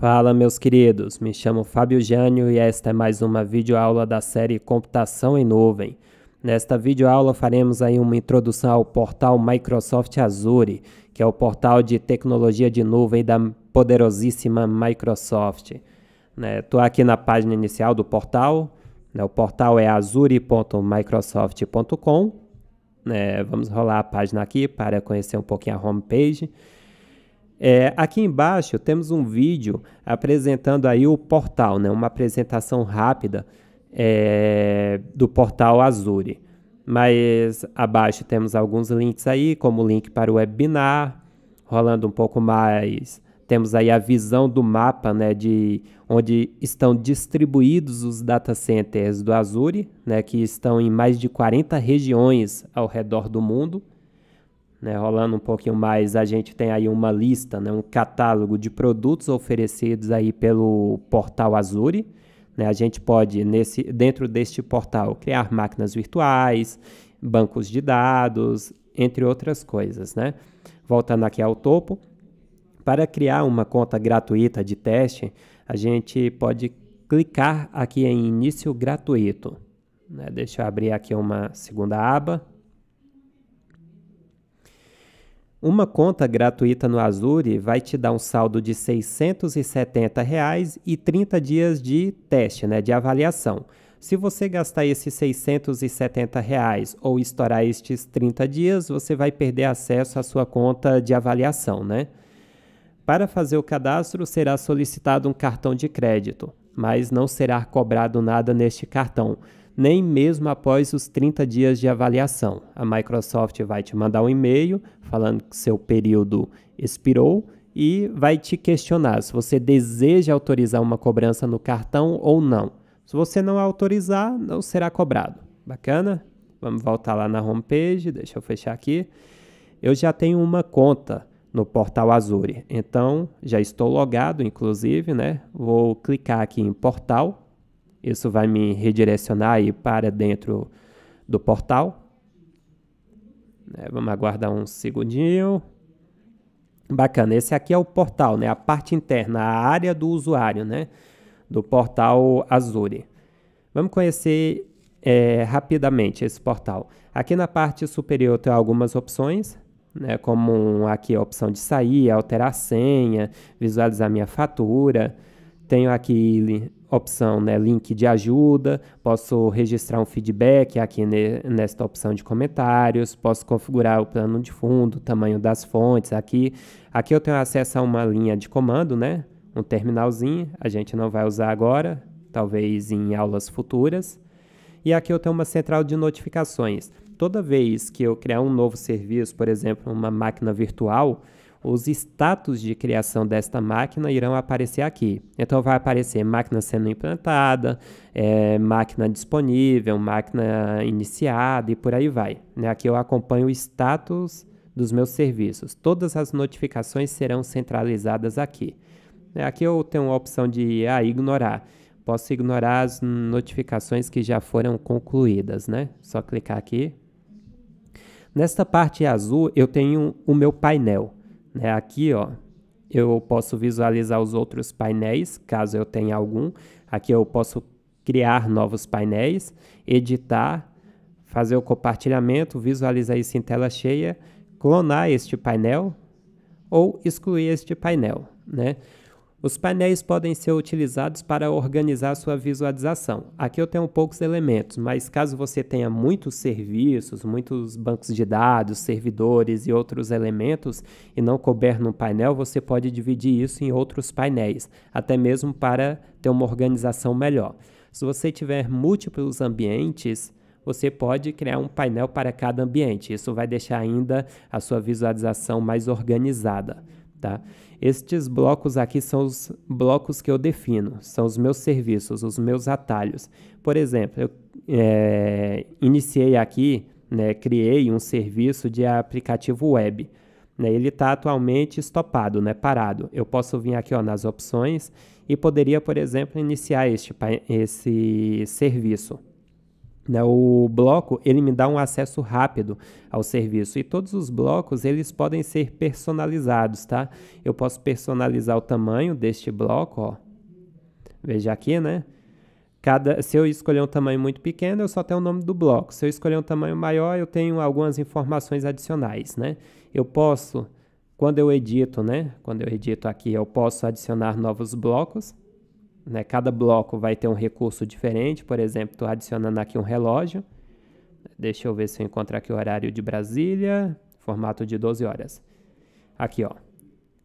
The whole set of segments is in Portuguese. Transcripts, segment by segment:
Fala meus queridos, me chamo Fábio Jânio e esta é mais uma videoaula da série Computação em Nuvem. Nesta videoaula faremos aí uma introdução ao portal Microsoft Azure, que é o portal de tecnologia de nuvem da poderosíssima Microsoft. Estou né, aqui na página inicial do portal, né, o portal é azure.microsoft.com, né, vamos rolar a página aqui para conhecer um pouquinho a homepage. page é, aqui embaixo temos um vídeo apresentando aí o portal, né? uma apresentação rápida é, do portal Azure. Mas abaixo temos alguns links aí, como o link para o webinar, rolando um pouco mais. Temos aí a visão do mapa, né, de onde estão distribuídos os data centers do Azure, né, que estão em mais de 40 regiões ao redor do mundo. Né, rolando um pouquinho mais, a gente tem aí uma lista, né, um catálogo de produtos oferecidos aí pelo portal Azure. Né, a gente pode, nesse, dentro deste portal, criar máquinas virtuais, bancos de dados, entre outras coisas. Né? Voltando aqui ao topo, para criar uma conta gratuita de teste, a gente pode clicar aqui em Início Gratuito. Né? Deixa eu abrir aqui uma segunda aba. Uma conta gratuita no Azure vai te dar um saldo de R$ 670 reais e 30 dias de teste, né, de avaliação. Se você gastar esses 670 reais ou estourar estes 30 dias, você vai perder acesso à sua conta de avaliação, né? Para fazer o cadastro, será solicitado um cartão de crédito, mas não será cobrado nada neste cartão nem mesmo após os 30 dias de avaliação. A Microsoft vai te mandar um e-mail falando que seu período expirou e vai te questionar se você deseja autorizar uma cobrança no cartão ou não. Se você não autorizar, não será cobrado. Bacana? Vamos voltar lá na homepage, deixa eu fechar aqui. Eu já tenho uma conta no portal Azure, então já estou logado, inclusive, né? Vou clicar aqui em portal, isso vai me redirecionar aí para dentro do portal. É, vamos aguardar um segundinho. Bacana, esse aqui é o portal, né? a parte interna, a área do usuário, né? do portal Azure. Vamos conhecer é, rapidamente esse portal. Aqui na parte superior tem algumas opções, né? como aqui a opção de sair, alterar a senha, visualizar minha fatura, tenho aqui opção, né, link de ajuda, posso registrar um feedback aqui ne, nesta opção de comentários, posso configurar o plano de fundo, tamanho das fontes aqui. Aqui eu tenho acesso a uma linha de comando, né, um terminalzinho, a gente não vai usar agora, talvez em aulas futuras. E aqui eu tenho uma central de notificações. Toda vez que eu criar um novo serviço, por exemplo, uma máquina virtual, os status de criação desta máquina irão aparecer aqui. Então vai aparecer máquina sendo implantada, é, máquina disponível, máquina iniciada e por aí vai. Né? Aqui eu acompanho o status dos meus serviços. Todas as notificações serão centralizadas aqui. É, aqui eu tenho a opção de ah, ignorar. Posso ignorar as notificações que já foram concluídas, né? Só clicar aqui. Nesta parte azul, eu tenho o meu painel. Né? Aqui, ó, eu posso visualizar os outros painéis, caso eu tenha algum. Aqui eu posso criar novos painéis, editar, fazer o compartilhamento, visualizar isso em tela cheia, clonar este painel ou excluir este painel, né? Os painéis podem ser utilizados para organizar sua visualização. Aqui eu tenho poucos elementos, mas caso você tenha muitos serviços, muitos bancos de dados, servidores e outros elementos e não couber no painel, você pode dividir isso em outros painéis, até mesmo para ter uma organização melhor. Se você tiver múltiplos ambientes, você pode criar um painel para cada ambiente. Isso vai deixar ainda a sua visualização mais organizada. Tá? Estes blocos aqui são os blocos que eu defino, são os meus serviços, os meus atalhos. Por exemplo, eu é, iniciei aqui, né, criei um serviço de aplicativo web. Né, ele está atualmente estopado, né, parado. Eu posso vir aqui ó, nas opções e poderia, por exemplo, iniciar este, esse serviço. Né, o bloco ele me dá um acesso rápido ao serviço e todos os blocos eles podem ser personalizados, tá? Eu posso personalizar o tamanho deste bloco, ó. Veja aqui, né? Cada, se eu escolher um tamanho muito pequeno, eu só tenho o nome do bloco. Se eu escolher um tamanho maior, eu tenho algumas informações adicionais, né? Eu posso, quando eu edito, né? Quando eu edito aqui, eu posso adicionar novos blocos. Né? Cada bloco vai ter um recurso diferente, por exemplo, estou adicionando aqui um relógio. Deixa eu ver se eu encontro aqui o horário de Brasília, formato de 12 horas. Aqui, ó.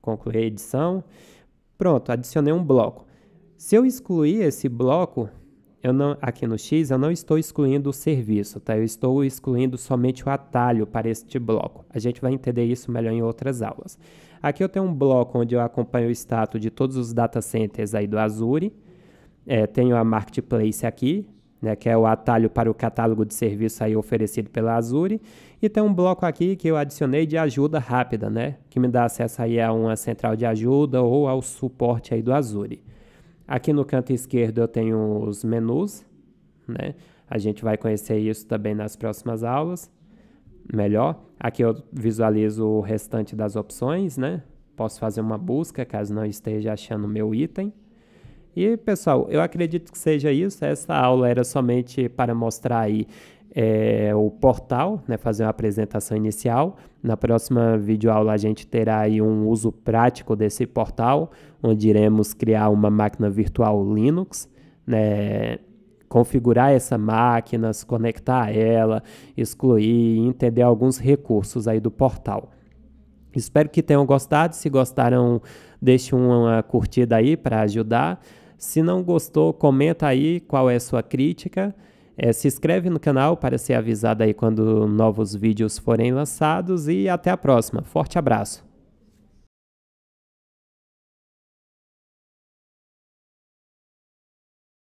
Concluí a edição. Pronto, adicionei um bloco. Se eu excluir esse bloco, eu não, aqui no X, eu não estou excluindo o serviço, tá? Eu estou excluindo somente o atalho para este bloco. A gente vai entender isso melhor em outras aulas. Aqui eu tenho um bloco onde eu acompanho o status de todos os data centers aí do Azure. É, tenho a Marketplace aqui, né, que é o atalho para o catálogo de serviço aí oferecido pela Azure. E tem um bloco aqui que eu adicionei de ajuda rápida, né? Que me dá acesso aí a uma central de ajuda ou ao suporte aí do Azure. Aqui no canto esquerdo eu tenho os menus, né? A gente vai conhecer isso também nas próximas aulas. Melhor. Aqui eu visualizo o restante das opções, né? Posso fazer uma busca caso não esteja achando o meu item. E pessoal, eu acredito que seja isso. Essa aula era somente para mostrar aí é, o portal, né, fazer uma apresentação inicial. Na próxima videoaula a gente terá aí um uso prático desse portal, onde iremos criar uma máquina virtual Linux, né, configurar essa máquina, se conectar a ela, excluir, entender alguns recursos aí do portal. Espero que tenham gostado. Se gostaram, deixe uma curtida aí para ajudar. Se não gostou, comenta aí qual é a sua crítica. É, se inscreve no canal para ser avisado aí quando novos vídeos forem lançados e até a próxima. Forte abraço!